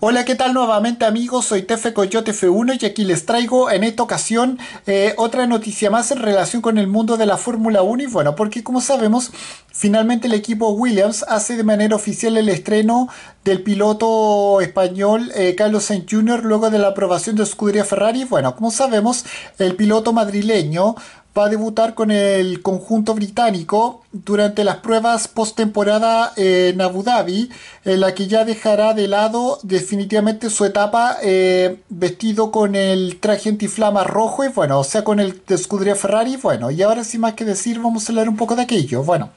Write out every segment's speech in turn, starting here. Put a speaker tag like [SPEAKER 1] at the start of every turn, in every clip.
[SPEAKER 1] Hola, ¿qué tal nuevamente amigos? Soy Tefe Coyote F1 y aquí les traigo en esta ocasión eh, otra noticia más en relación con el mundo de la Fórmula 1 y bueno, porque como sabemos, finalmente el equipo Williams hace de manera oficial el estreno del piloto español eh, Carlos Sainz Jr. luego de la aprobación de Escudería Ferrari. Bueno, como sabemos, el piloto madrileño va a debutar con el conjunto británico durante las pruebas postemporada en Abu Dhabi, en la que ya dejará de lado definitivamente su etapa eh, vestido con el traje antiflama rojo y bueno, o sea, con el de Scudria Ferrari. Bueno, y ahora sin más que decir, vamos a hablar un poco de aquello. Bueno.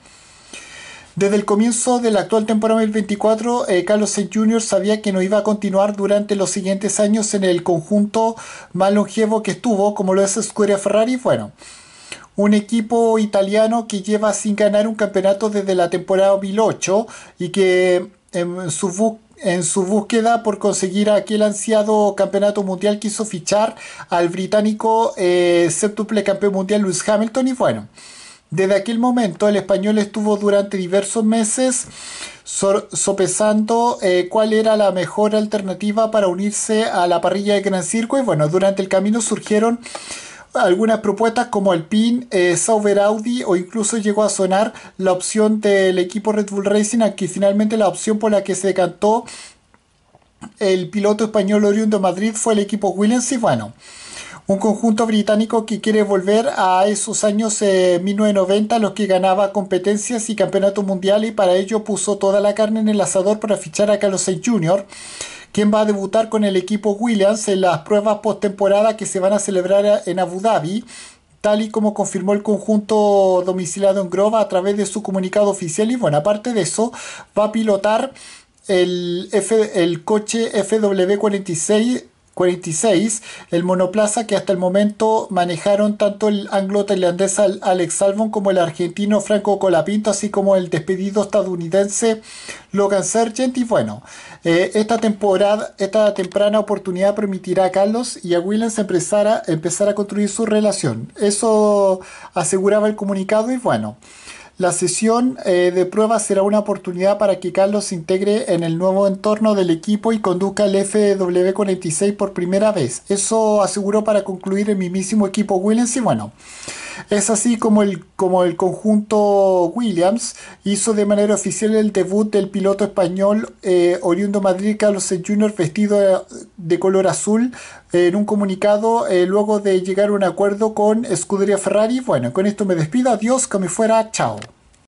[SPEAKER 1] Desde el comienzo de la actual temporada 2024, eh, Carlos Sainz Jr. sabía que no iba a continuar durante los siguientes años en el conjunto más longevo que estuvo, como lo es Scuderia Ferrari. Bueno, un equipo italiano que lleva sin ganar un campeonato desde la temporada 2008 y que en em, su búsqueda en su búsqueda por conseguir aquel ansiado campeonato mundial quiso fichar al británico eh, séptuple campeón mundial Lewis Hamilton y bueno, desde aquel momento el español estuvo durante diversos meses sopesando eh, cuál era la mejor alternativa para unirse a la parrilla de Gran Circo y bueno, durante el camino surgieron algunas propuestas como el PIN, eh, Sauber Audi o incluso llegó a sonar la opción del equipo Red Bull Racing, aquí finalmente la opción por la que se decantó el piloto español oriundo Madrid fue el equipo Williams y bueno. Un conjunto británico que quiere volver a esos años 1990, eh, los que ganaba competencias y campeonato mundial y para ello puso toda la carne en el asador para fichar a Carlos Sainz Jr quien va a debutar con el equipo Williams en las pruebas postemporada que se van a celebrar en Abu Dhabi tal y como confirmó el conjunto domiciliado en Grova a través de su comunicado oficial. Y bueno, aparte de eso, va a pilotar el, el coche FW46 46, el monoplaza que hasta el momento manejaron tanto el anglo-tailandés Alex Salmon como el argentino Franco Colapinto, así como el despedido estadounidense Logan Sergent Y bueno, eh, esta temporada, esta temprana oportunidad permitirá a Carlos y a Williams empezar a construir su relación. Eso aseguraba el comunicado y bueno. La sesión eh, de pruebas será una oportunidad para que Carlos se integre en el nuevo entorno del equipo y conduzca el FW46 por primera vez. Eso aseguró para concluir el mismísimo equipo Williams y bueno. Es así como el, como el conjunto Williams hizo de manera oficial el debut del piloto español eh, oriundo Madrid Carlos Jr. vestido de, color azul eh, en un comunicado eh, luego de llegar a un acuerdo con Scuderia Ferrari. Bueno, con esto me despido. Adiós, que me fuera. Chao.